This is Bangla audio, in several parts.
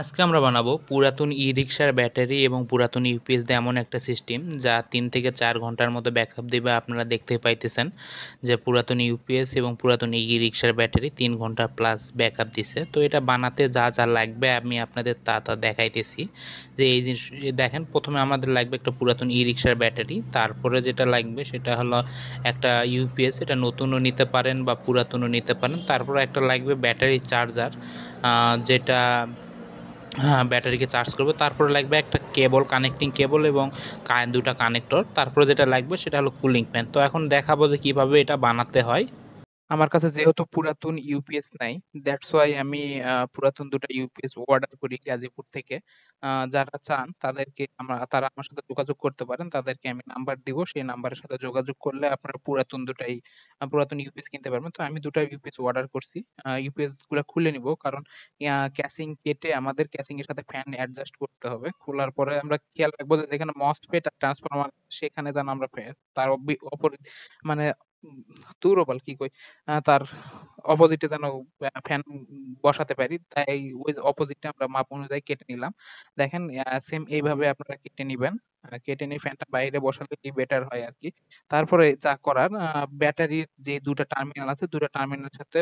আজকে আমরা বানাবো পুরাতন ই রিক্সার ব্যাটারি এবং পুরাতন ইউপিএস এমন একটা সিস্টেম যা তিন থেকে চার ঘন্টার মতো ব্যাকআপ দেবে আপনারা দেখতে পাইতেছেন যে পুরাতন ইউপিএস এবং পুরাতন ই রিক্সার ব্যাটারি তিন ঘন্টা প্লাস ব্যাকআপ দিছে তো এটা বানাতে যা যা লাগবে আমি আপনাদের তা তা দেখাইতেছি যে এই জিনিস দেখেন প্রথমে আমাদের লাগবে একটা পুরাতন ই রিক্সার ব্যাটারি তারপরে যেটা লাগবে সেটা হলো একটা ইউপিএস এটা নতুনও নিতে পারেন বা পুরাতনও নিতে পারেন তারপরে একটা লাগবে ব্যাটারি চার্জার যেটা হ্যাঁ, ব্যাটারিকে চার্জ করবো তারপরে লাগবে একটা কেবল কানেক্টিং কেবল এবং দুটা কানেক্টর তারপরে যেটা লাগবে সেটা হলো কুলিং ফ্যান তো এখন দেখাবো যে কীভাবে এটা বানাতে হয় আমার কাছে যেহেতু পুরাতন ইউপিএস নাই দ্যাটস ওয়াই আমি পুরাতন দুটো ইউপিএস অর্ডার করি গাজীপুর থেকে যারা চান তাদেরকে আমরা তারা আমার সাথে যোগাযোগ করতে পারেন তাদেরকে আমি নাম্বার দিব সেই নাম্বারের সাথে যোগাযোগ করলে আপনারা পুরাতন দুটাই পুরাতন ইউপিএস কিনতে পারবেন তো আমি দুটো ইউপিএস অর্ডার করছি ইউপিএস গুলো খুলে নিব কারণ ক্যাসিং কেটে আমাদের ক্যাসিং এর সাথে ফ্যান অ্যাডজাস্ট করতে হবে খোলার পরে আমরা খেয়াল রাখবো যে যেখানে মসফেট আর ট্রান্সফরমার সেখানে যেন আমরা তার অপর মানে দূরবল কি কই তার অপোজিটে যেন ফ্যান বসাতে পারি তাই ওই অপোজিটটা আমরা মাপ অনুযায়ী কেটে নিলাম দেখেন সেম এইভাবে আপনারা কেটে নেবেন কেটে নিয়ে ফ্যানটা বাইরে বসালে কি বেটার হয় আর কি তারপরে যা করার ব্যাটারির যে দুটা টার্মিনাল আছে দুটা টার্মিনালের সাথে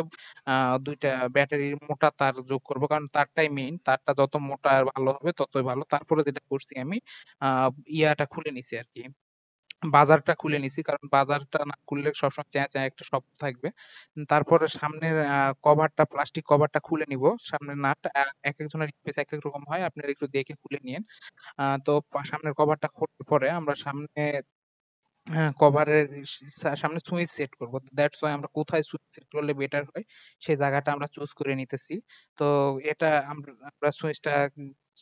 দুইটা ব্যাটারির মোটা তার যোগ করবো কারণ তারটাই মেইন তারটা যত মোটা ভালো হবে ততই ভালো তারপরে যেটা করছি আমি ইয়াটা খুলে নিছি আর কি বাজারটা খুলে নিছি কারণ বাজারটা না খুললে সবসময় চ্যাঁ চ্যাঁ একটা শব্দ থাকবে তারপরে সামনের কভারটা প্লাস্টিক কভারটা খুলে নিব সামনের নাট এক একজনের স্পেস এক এক রকম হয় আপনারা একটু দেখে খুলে নিন তো সামনের কভারটা খোলার পরে আমরা সামনে কভারের সামনে সুইচ সেট করব দ্যাটস ওয়াই আমরা কোথায় সুইচ সেট করলে বেটার হয় সেই জায়গাটা আমরা চুজ করে নিতেছি তো এটা আমরা সুইচটা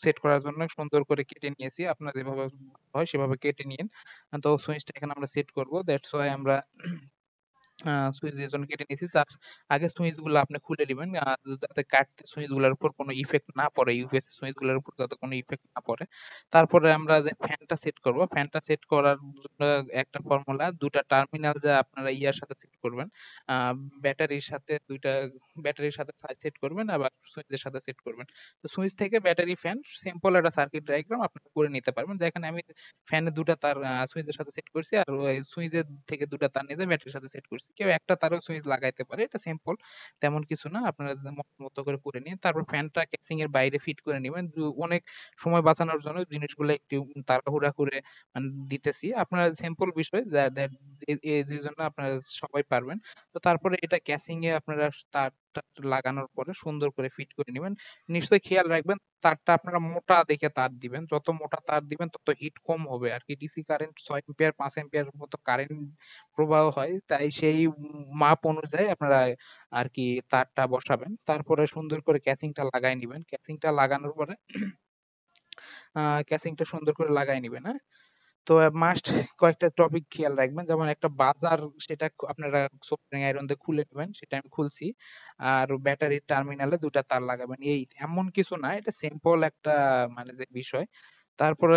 সেট করার জন্য সুন্দর করে কেটে নিয়েছি আপনার যেভাবে হয় সেভাবে কেটে নিন তো সুইচটা এখানে আমরা সেট করব দ্যাটস ওয়াই আমরা সুইচ কেটে নিয়েছি তার আগে সুইচগুলো আপনি খুলে নেবেন যাতে কাটতে সুইচগুলোর উপর কোনো ইফেক্ট না পড়ে ইউপিএসসি সুইচগুলোর উপর যাতে কোনো ইফেক্ট না পড়ে তারপরে আমরা যে ফ্যানটা সেট করব ফ্যানটা সেট করার জন্য একটা ফর্মুলা দুটা টার্মিনাল যা আপনারা ইয়ার সাথে সেট করবেন ব্যাটারির সাথে দুইটা ব্যাটারির সাথে সেট করবেন আবার সুইচের সাথে সেট করবেন তো সুইচ থেকে ব্যাটারি ফ্যান সিম্পল একটা সার্কিট ডায়াগ্রাম আপনি করে নিতে পারবেন যেখানে আমি ফ্যানে দুটা তার সুইচের সাথে সেট করছি আর সুইচের থেকে দুটা তার নিয়ে ব্যাটারির সাথে সেট করছি কেউ একটা তারও সুইচ লাগাইতে পারে এটা সিম্পল তেমন কিছু না আপনারা মতো করে করে নিন তারপর ফ্যানটা কেসিং এর বাইরে ফিট করে নেবেন অনেক সময় বাঁচানোর জন্য জিনিসগুলো একটু তাড়াহুড়া করে মানে দিতেছি আপনারা সিম্পল বিষয় যে জন্য আপনারা সবাই পারবেন তো তারপরে এটা ক্যাচিং এ আপনারা তার লাগানোর পরে সুন্দর করে ফিট করে নেবেন নিশ্চয়ই খেয়াল রাখবেন তারটা আপনারা মোটা দেখে তার দিবেন যত মোটা তার দিবেন তত হিট কম হবে আর কি ডিসি কারেন্ট ছয় এম্পিয়ার পাঁচ এম্পিয়ার মতো কারেন্ট প্রবাহ হয় তাই সেই মাপ অনুযায়ী আপনারা আর কি তারটা বসাবেন তারপরে সুন্দর করে ক্যাসিংটা লাগাই নেবেন ক্যাসিংটা লাগানোর পরে ক্যাসিংটা সুন্দর করে লাগাই নেবেন হ্যাঁ তো মাস্ট কয়েকটা টপিক খেয়াল রাখবেন যেমন একটা বাজার সেটা আপনারা সোল্ডারিং আয়রন দিয়ে খুলে নেবেন সেটা আমি খুলছি আর ব্যাটারি টার্মিনালে দুটা তার লাগাবেন এই এমন কিছু না এটা সিম্পল একটা মানে যে বিষয় তারপরে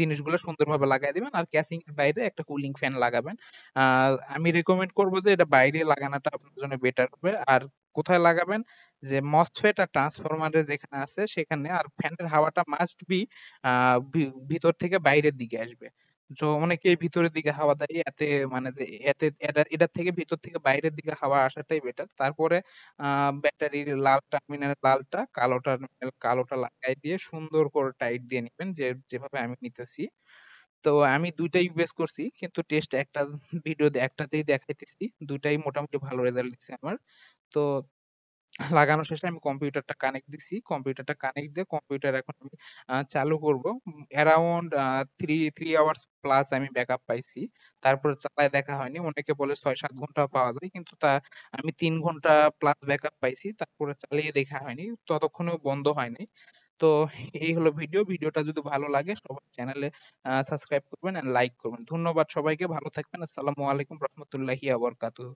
জিনিসগুলো সুন্দরভাবে লাগাই দিবেন আর ক্যাসিং এর বাইরে একটা কুলিং ফ্যান লাগাবেন আমি রেকমেন্ড করব যে এটা বাইরে লাগানোটা আপনার জন্য বেটার হবে আর কোথায় লাগাবেন যে মসফেট আর ট্রান্সফরমারে যেখানে আছে সেখানে আর ফ্যানের হাওয়াটা মাস্ট বি ভিতর থেকে বাইরের দিকে আসবে তো অনেকে ভিতরের দিকে হাওয়া দেয় এতে মানে যে এতে এটার থেকে ভিতর থেকে বাইরের দিকে হাওয়া আসাটাই বেটার তারপরে ব্যাটারির লাল টার্মিনাল লালটা কালো টার্মিনাল কালোটা লাগাই দিয়ে সুন্দর করে টাইট দিয়ে নেবেন যে যেভাবে আমি নিতেছি তো আমি দুইটা ইউজ করছি কিন্তু টেস্ট একটা ভিডিও একটাতেই দেখাইতেছি দুটাই মোটামুটি ভালো রেজাল্ট দিচ্ছে আমার তো লাগানো শেষে আমি কম্পিউটারটা কানেক্ট দিছি কম্পিউটারটা কানেক্ট দিয়ে কম্পিউটার এখন আমি চালু করব around three three hours plus আমি ব্যাকআপ পাইছি তারপর চালায় দেখা হয়নি অনেকে বলে ছয় সাত ঘন্টা পাওয়া যায় কিন্তু তা আমি তিন ঘন্টা প্লাস ব্যাকআপ পাইছি তারপরে চালিয়ে দেখা হয়নি ততক্ষণেও বন্ধ হয়নি তো এই হলো ভিডিও ভিডিওটা যদি ভালো লাগে সবাই চ্যানেলে সাবস্ক্রাইব করবেন এন্ড লাইক করবেন ধন্যবাদ সবাইকে ভালো থাকবেন আসসালামু আলাইকুম রহমতুল্লাহি আবরকাতু